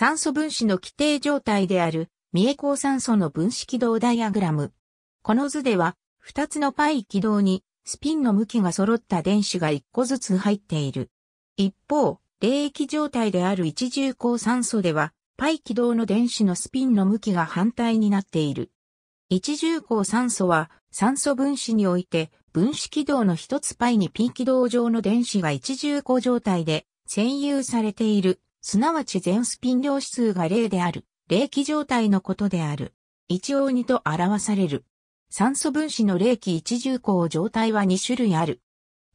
酸素分子の規定状態である、三重高酸素の分子軌道ダイアグラム。この図では、2つのパイ軌道に、スピンの向きが揃った電子が1個ずつ入っている。一方、冷液状態である一重高酸素では、パイ軌道の電子のスピンの向きが反対になっている。一重高酸素は、酸素分子において、分子軌道の一つパイに p 軌道上の電子が一重高状態で、占有されているすなわち全スピン量指数が0である、冷気状態のことである。一応2と表される。酸素分子の冷気一重項状態は2種類ある。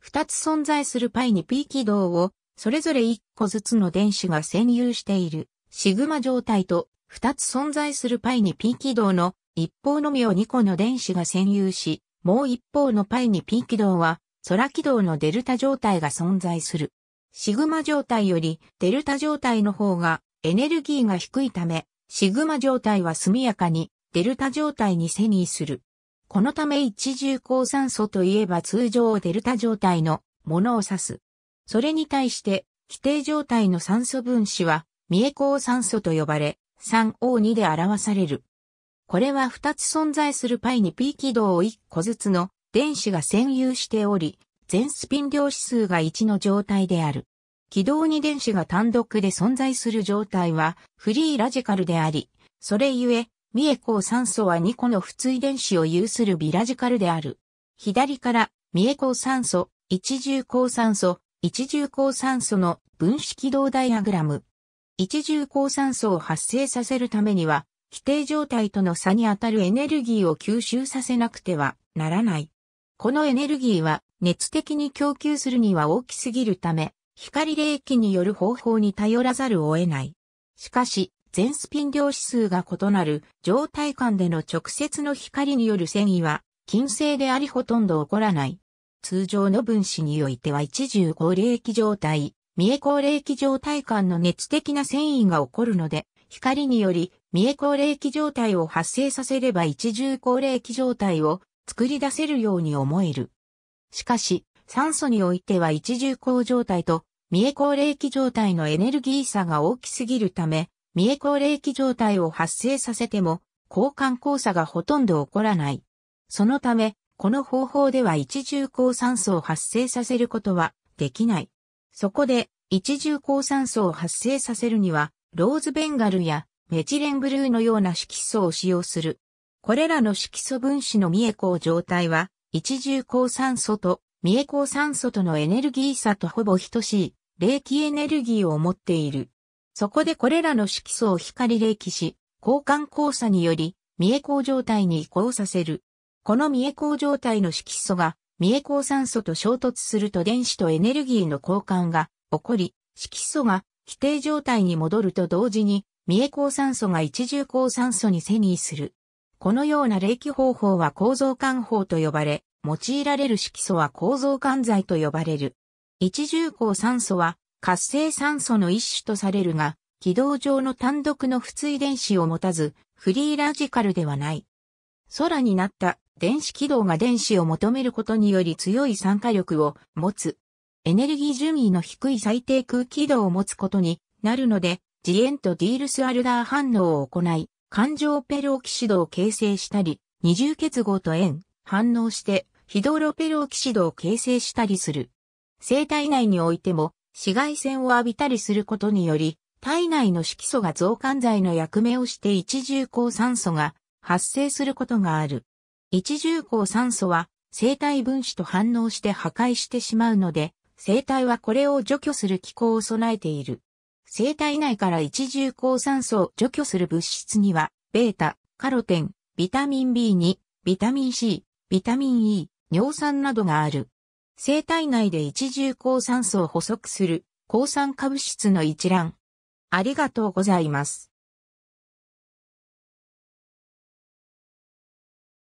2つ存在する π に p 軌道を、それぞれ1個ずつの電子が占有している、シグマ状態と、2つ存在する π に p 軌道の一方のみを2個の電子が占有し、もう一方の π に p 軌道は、空軌道のデルタ状態が存在する。シグマ状態よりデルタ状態の方がエネルギーが低いため、シグマ状態は速やかにデルタ状態に遷移する。このため一重高酸素といえば通常デルタ状態のものを指す。それに対して規定状態の酸素分子は三重高酸素と呼ばれ、3O2 で表される。これは2つ存在する π に p 軌道を1個ずつの電子が占有しており、全スピン量指数が1の状態である。軌道に電子が単独で存在する状態はフリーラジカルであり、それゆえ、三重光酸素は2個の不対電子を有するビラジカルである。左から三重光酸素、一重光酸素、一重光酸素の分子軌道ダイアグラム。一重光酸素を発生させるためには、規定状態との差にあたるエネルギーを吸収させなくてはならない。このエネルギーは熱的に供給するには大きすぎるため、光冷気による方法に頼らざるを得ない。しかし、全スピン量指数が異なる状態間での直接の光による繊維は、金星でありほとんど起こらない。通常の分子においては一重高冷気状態、三重高冷気状態間の熱的な繊維が起こるので、光により三重高冷気状態を発生させれば一重高冷気状態を作り出せるように思える。しかし、酸素においては一重光状態と三重高冷気状態のエネルギー差が大きすぎるため、三重高冷気状態を発生させても、交換交差がほとんど起こらない。そのため、この方法では一重高酸素を発生させることはできない。そこで、一重高酸素を発生させるには、ローズベンガルやメチレンブルーのような色素を使用する。これらの色素分子の三重光状態は、一重光酸素と三重光酸素とのエネルギー差とほぼ等しい、冷気エネルギーを持っている。そこでこれらの色素を光冷気し、交換交差により、三重光状態に移行させる。この三重光状態の色素が、三重光酸素と衝突すると電子とエネルギーの交換が起こり、色素が規定状態に戻ると同時に、三重光酸素が一重光酸素に遷移する。このような冷気方法は構造管法と呼ばれ、用いられる色素は構造管剤と呼ばれる。一重鋼酸素は活性酸素の一種とされるが、軌道上の単独の不対電子を持たず、フリーラジカルではない。空になった電子軌道が電子を求めることにより強い酸化力を持つ。エネルギー順位の低い最低空気道を持つことになるので、ジエンとディールスアルダー反応を行い、感情ペロキシドを形成したり、二重結合と塩、反応してヒドロペロキシドを形成したりする。生体内においても紫外線を浴びたりすることにより、体内の色素が増刊剤の役目をして一重抗酸素が発生することがある。一重抗酸素は生体分子と反応して破壊してしまうので、生体はこれを除去する機構を備えている。生体内から一重抗酸素を除去する物質には、ベータ、カロテン、ビタミン B2、ビタミン C、ビタミン E、尿酸などがある。生体内で一重抗酸素を補足する抗酸化物質の一覧。ありがとうございます。